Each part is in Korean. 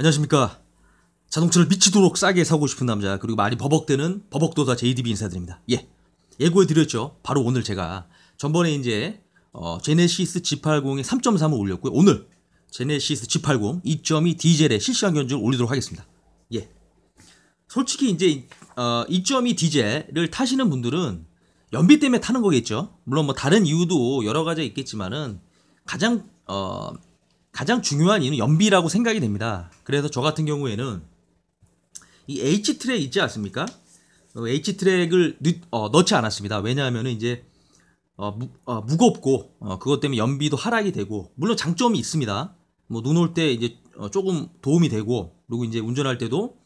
안녕하십니까. 자동차를 미치도록 싸게 사고 싶은 남자 그리고 많이 버벅대는 버벅도사 JDB 인사드립니다. 예. 예고해드렸죠. 바로 오늘 제가 전번에 이제 어, 제네시스 G80에 3.3을 올렸고요. 오늘 제네시스 G80 2.2디젤에 실시간 견주를 올리도록 하겠습니다. 예. 솔직히 이제 어, 2.2 디젤을 타시는 분들은 연비 때문에 타는 거겠죠. 물론 뭐 다른 이유도 여러 가지 있겠지만은 가장 어, 가장 중요한 이유는 연비라고 생각이 됩니다. 그래서 저 같은 경우에는 이 H 트랙 있지 않습니까? 어, H 트랙을 어, 넣지 않았습니다. 왜냐하면 이제 어, 무, 어, 무겁고 어, 그것 때문에 연비도 하락이 되고 물론 장점이 있습니다. 뭐 눈 올 때 이제 어, 조금 도움이 되고 그리고 이제 운전할 때도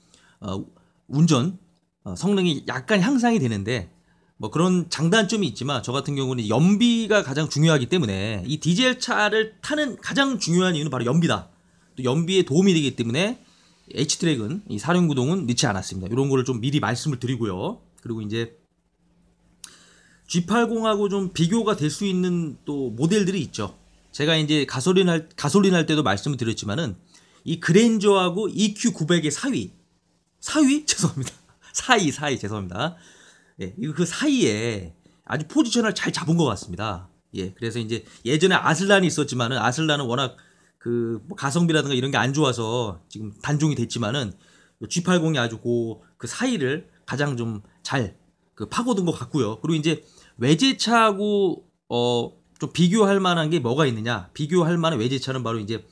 어, 운전 성능이 약간 향상이 되는데 뭐 그런 장단점이 있지만 저 같은 경우는 연비가 가장 중요하기 때문에 이 디젤 차를 타는 가장 중요한 이유는 바로 연비다. 또 연비에 도움이 되기 때문에 H 트랙은 이 사륜 구동은 넣지 않았습니다. 이런 거를 좀 미리 말씀을 드리고요. 그리고 이제 G80하고 좀 비교가 될 수 있는 또 모델들이 있죠. 제가 이제 가솔린 할 가솔린 할 때도 말씀을 드렸지만은 이 그랜저하고 EQ900의 사위 사위 죄송합니다. 사위사위 죄송합니다. 예, 그 사이에 아주 포지션을 잘 잡은 것 같습니다. 예, 그래서 이제 예전에 아슬란이 있었지만은 아슬란은 워낙 그뭐 가성비라든가 이런 게 안 좋아서 지금 단종이 됐지만은 G80이 아주 그, 그 사이를 가장 좀 잘 그 파고든 것 같고요. 그리고 이제 외제차하고 어 좀 비교할 만한 게 뭐가 있느냐? 비교할 만한 외제차는 바로 이제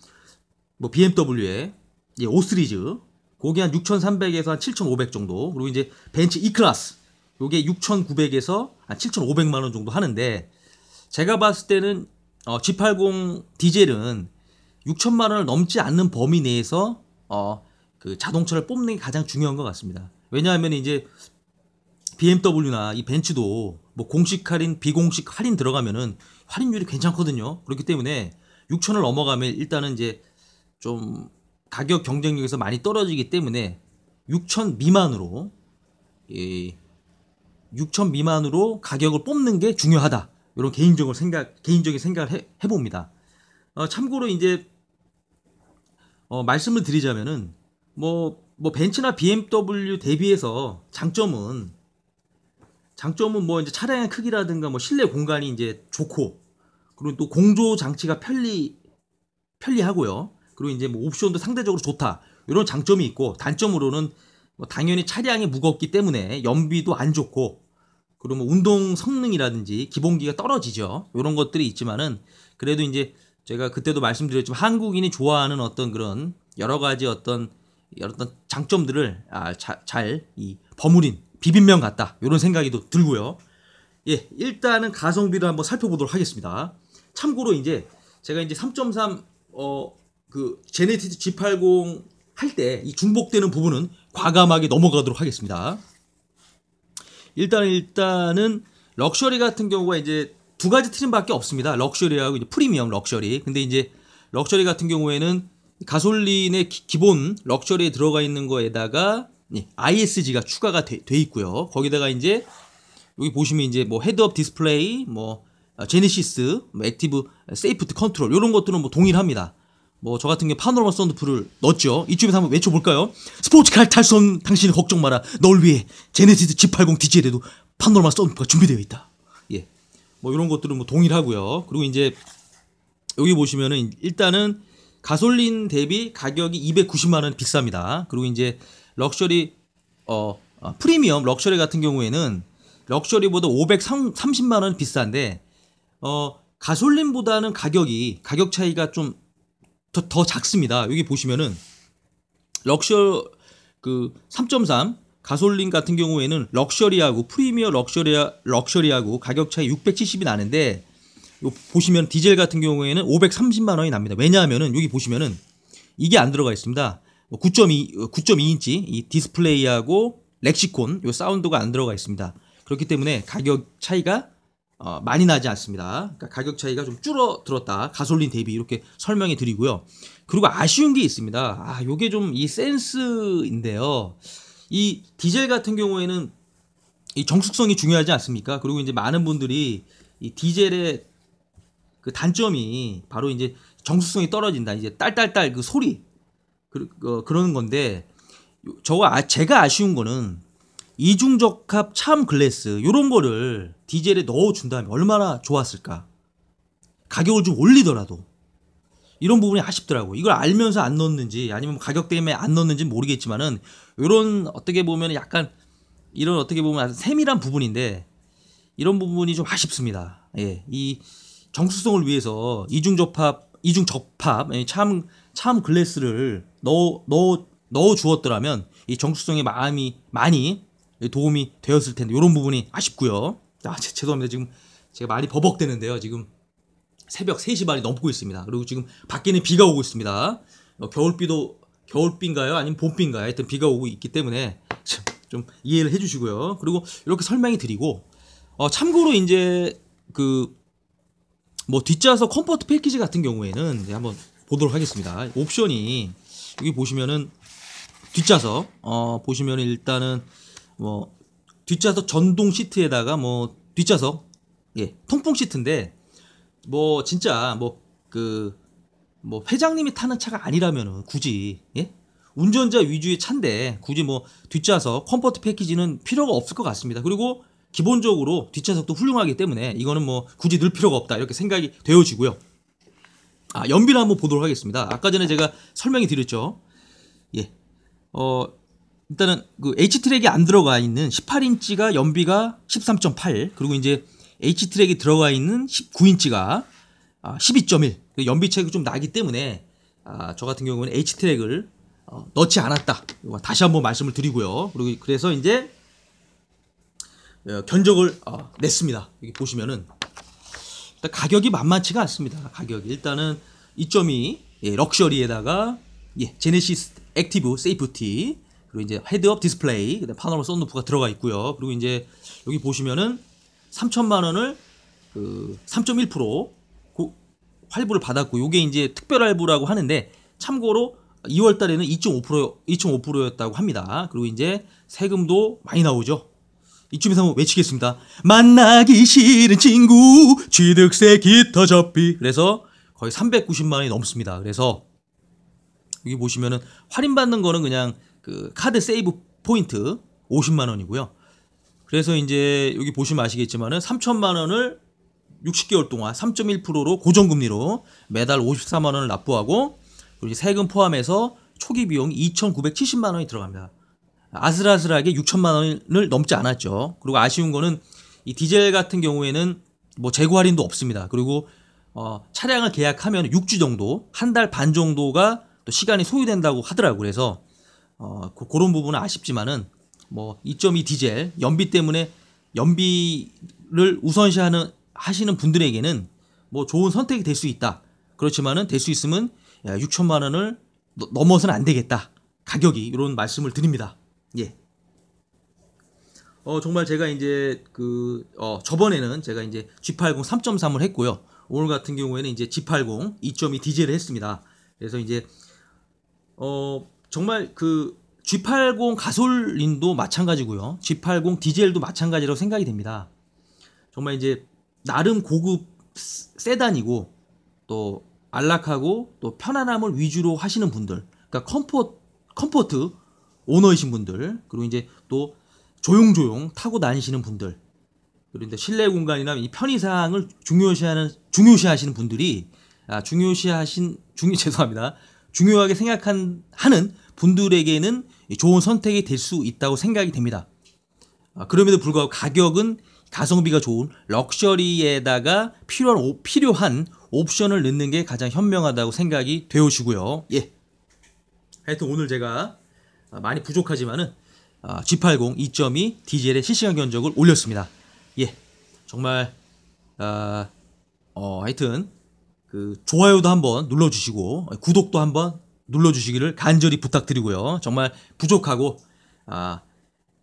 뭐 BMW의 예, 오스리즈 고게 한 6,300에서 한7,500 정도. 그리고 이제 벤츠 E 클라스 요게 6,900에서 7,500만 원 정도 하는데 제가 봤을 때는 어, G80 디젤은 6천만 원을 넘지 않는 범위 내에서 어, 그 자동차를 뽑는 게 가장 중요한 것 같습니다. 왜냐하면 이제 BMW나 이 벤츠도 뭐 공식 할인, 비공식 할인 들어가면은 할인율이 괜찮거든요. 그렇기 때문에 6천을 넘어가면 일단은 이제 좀 가격 경쟁력에서 많이 떨어지기 때문에 6천 미만으로 이 6천 미만으로 가격을 뽑는 게 중요하다. 이런 개인적인 생각, 개인적인 생각을 해, 해봅니다. 어, 참고로 이제 어, 말씀을 드리자면은 뭐, 뭐 벤츠나 BMW 대비해서 장점은 장점은 뭐 이제 차량의 크기라든가 뭐 실내 공간이 이제 좋고 그리고 또 공조 장치가 편리 편리하고요. 그리고 이제 뭐 옵션도 상대적으로 좋다. 이런 장점이 있고 단점으로는 뭐 당연히 차량이 무겁기 때문에 연비도 안 좋고 그러면 운동 성능이라든지 기본기가 떨어지죠. 이런 것들이 있지만은 그래도 이제 제가 그때도 말씀드렸지만 한국인이 좋아하는 어떤 그런 여러 가지 어떤 어떤 장점들을 아, 잘이 버무린 비빔면 같다 이런 생각이 또 들고요. 예, 일단은 가성비를 한번 살펴보도록 하겠습니다. 참고로 이제 제가 이제 3.3 어 그 제네티스 G80 할 때 이 중복되는 부분은 과감하게 넘어가도록 하겠습니다. 일단 일단은 럭셔리 같은 경우가 이제 두 가지 트림밖에 없습니다. 럭셔리하고 이제 프리미엄 럭셔리. 근데 이제 럭셔리 같은 경우에는 가솔린의 기, 본 럭셔리에 들어가 있는 거에다가 예, ISG가 추가가 돼, 돼 있고요. 거기다가 이제 여기 보시면 이제 뭐 헤드업 디스플레이, 뭐 어, 제네시스, 뭐 액티브 어, 세이프트 컨트롤 이런 것들은 뭐 동일합니다. 뭐저 같은 게 파노라마 썬드풀을 넣었죠. 이쯤에서 한번 외쳐볼까요? 스포츠카 탈수 당신의 걱정 마라. 널 위해 제네시스 G80 DJ에도 파노라마 썬드풀가 준비되어 있다. 예, 뭐 이런 것들은 뭐 동일하고요. 그리고 이제 여기 보시면은 일단은 가솔린 대비 가격이 290만 원 비쌉니다. 그리고 이제 럭셔리 어 아, 프리미엄 럭셔리 같은 경우에는 럭셔리보다 530만 원 비싼데 어 가솔린보다는 가격이 가격 차이가 좀 더, 더 작습니다. 여기 보시면은 럭셔 그 3.3 가솔린 같은 경우에는 럭셔리하고 프리미어 럭셔리 럭셔리하고 가격 차이 670이 나는데 보시면 디젤 같은 경우에는 530만 원이 납니다. 왜냐하면은 여기 보시면은 이게 안 들어가 있습니다. 9.2 뭐 9.2인치 이 디스플레이하고 렉시콘 요 사운드가 안 들어가 있습니다. 그렇기 때문에 가격 차이가 어, 많이 나지 않습니다. 그러니까 가격 차이가 좀 줄어들었다. 가솔린 대비 이렇게 설명해 드리고요. 그리고 아쉬운 게 있습니다. 아, 요게 좀 이 센스인데요. 이 디젤 같은 경우에는 이 정숙성이 중요하지 않습니까? 그리고 이제 많은 분들이 이 디젤의 그 단점이 바로 이제 정숙성이 떨어진다. 이제 딸딸딸 그 소리. 그, 어, 그러는 건데 저와 아, 제가 아쉬운 거는 이중적합 참 글래스 이런 거를 디젤에 넣어준다면 얼마나 좋았을까. 가격을 좀 올리더라도 이런 부분이 아쉽더라고. 요 이걸 알면서 안 넣었는지 아니면 가격 때문에 안 넣었는지 모르겠지만은 이런 어떻게 보면 약간 이런 어떻게 보면 세밀한 부분인데 이런 부분이 좀 아쉽습니다. 예, 이 정수성을 위해서 이중 적합 이중 적합 예, 참, 참 글래스를 넣어, 넣어, 넣어 주었더라면 이 정수성의 마음이 많이 예, 도움이 되었을 텐데 이런 부분이 아쉽고요. 아, 제, 죄송합니다. 지금 제가 말이 버벅대는데요. 지금 새벽 3시 반이 넘고 있습니다. 그리고 지금 밖에는 비가 오고 있습니다. 어, 겨울비도 겨울비인가요? 아니면 봄비인가요? 하여튼 비가 오고 있기 때문에 참, 좀 이해를 해주시고요. 그리고 이렇게 설명이 드리고 어, 참고로 이제 그 뭐 뒷좌석 컴포트 패키지 같은 경우에는 한번 보도록 하겠습니다. 옵션이 여기 보시면은 뒷좌석 어, 보시면 일단은 뭐 뒷좌석 전동 시트에다가 뭐 뒷좌석 예 통풍 시트인데 뭐 진짜 뭐 그뭐 뭐 회장님이 타는 차가 아니라면은 굳이 예 운전자 위주의 차인데 굳이 뭐 뒷좌석 컴포트 패키지는 필요가 없을 것 같습니다. 그리고 기본적으로 뒷좌석도 훌륭하기 때문에 이거는 뭐 굳이 늘 필요가 없다 이렇게 생각이 되어지고요. 아 연비를 한번 보도록 하겠습니다. 아까 전에 제가 설명이 드렸죠. 예, 어 일단은 그 H 트랙이 안 들어가 있는 18인치가 연비가 13.8 그리고 이제 H 트랙이 들어가 있는 19인치가 12.1 아, 그 연비 차이가 좀 나기 때문에 아, 저 같은 경우는 H 트랙을 어, 넣지 않았다. 다시 한번 말씀을 드리고요. 그리고 그래서 이제 어, 견적을 어, 냈습니다. 여기 보시면은 일단 가격이 만만치가 않습니다. 가격이 일단은 이점이 예, 럭셔리에다가 예, 제네시스 액티브 세이프티 그리고 이제 헤드업 디스플레이, 파노라마 썬루프가 들어가 있고요. 그리고 이제 여기 보시면은 3천만 원을 그 3.1% 할부를 받았고 요게 이제 특별 할부라고 하는데 참고로 2월 달에는 2.5% 2.5%였다고 합니다. 그리고 이제 세금도 많이 나오죠. 이쯤에서 한번 외치겠습니다. 만나기 싫은 친구 취득세 기타 접비 그래서 거의 390만 원이 넘습니다. 그래서 여기 보시면은 할인받는 거는 그냥 그 카드 세이브 포인트 50만 원이고요. 그래서 이제 여기 보시면 아시겠지만은 3천만 원을 60개월 동안 3.1%로 고정금리로 매달 54만 원을 납부하고 그리고 세금 포함해서 초기 비용 2,970만 원이 들어갑니다. 아슬아슬하게 6천만 원을 넘지 않았죠. 그리고 아쉬운 거는 이 디젤 같은 경우에는 뭐 재고 할인도 없습니다. 그리고 어, 차량을 계약하면 6주 정도, 한 달 반 정도가 또 시간이 소요된다고 하더라고요. 그래서 어, 그, 런 부분은 아쉽지만은 뭐 2.2 디젤 연비 때문에 연비를 우선시하는 하시는 분들에게는 뭐 좋은 선택이 될 수 있다. 그렇지만은 될 수 있으면 야, 6천만 원을 넘어서는 안 되겠다. 가격이 이런 말씀을 드립니다. 예. 어 정말 제가 이제 그 어, 저번에는 제가 이제 G80 3.3을 했고요. 오늘 같은 경우에는 이제 G80 2.2 디젤을 했습니다. 그래서 이제 어 정말 그 G80 가솔린도 마찬가지고요. G80 디젤도 마찬가지라고 생각이 됩니다. 정말 이제 나름 고급 세단이고 또 안락하고 또 편안함을 위주로 하시는 분들, 그러니까 컴포트, 컴포트 오너이신 분들, 그리고 이제 또 조용조용 타고 다니시는 분들, 그리고 이제 실내 공간이나 이 편의 사항을 중요시하는 중요시하시는 분들이 아 중요시하신 중 죄송합니다 중요하게 생각하는 분들에게는 좋은 선택이 될 수 있다고 생각이 됩니다. 아, 그럼에도 불구하고 가격은 가성비가 좋은 럭셔리에다가 필요한, 필요한 옵션을 넣는 게 가장 현명하다고 생각이 되어지고요. 예. 하여튼 오늘 제가 아, 많이 부족하지만은 G80 아, 2.2 디젤의 실시간 견적을 올렸습니다. 예. 정말 어, 어 하여튼 그 좋아요도 한번 눌러주시고 구독도 한번 눌러주시기를 간절히 부탁드리고요. 정말 부족하고 아,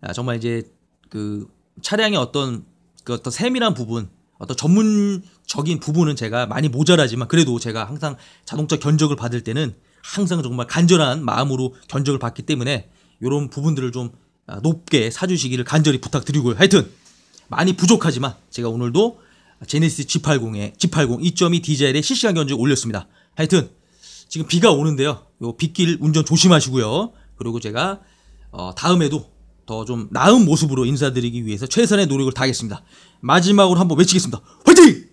아 정말 이제 그 차량의 어떤 그 어떤 세밀한 부분 어떤 전문적인 부분은 제가 많이 모자라지만 그래도 제가 항상 자동차 견적을 받을 때는 항상 정말 간절한 마음으로 견적을 받기 때문에 이런 부분들을 좀 아, 높게 사주시기를 간절히 부탁드리고요. 하여튼 많이 부족하지만 제가 오늘도 제네시스 G80에 G80 2.2 디젤에 실시간 견적 올렸습니다. 하여튼 지금 비가 오는데요. 요 빗길 운전 조심하시고요. 그리고 제가 어, 다음에도 더 좀 나은 모습으로 인사드리기 위해서 최선의 노력을 다하겠습니다. 마지막으로 한번 외치겠습니다. 화이팅!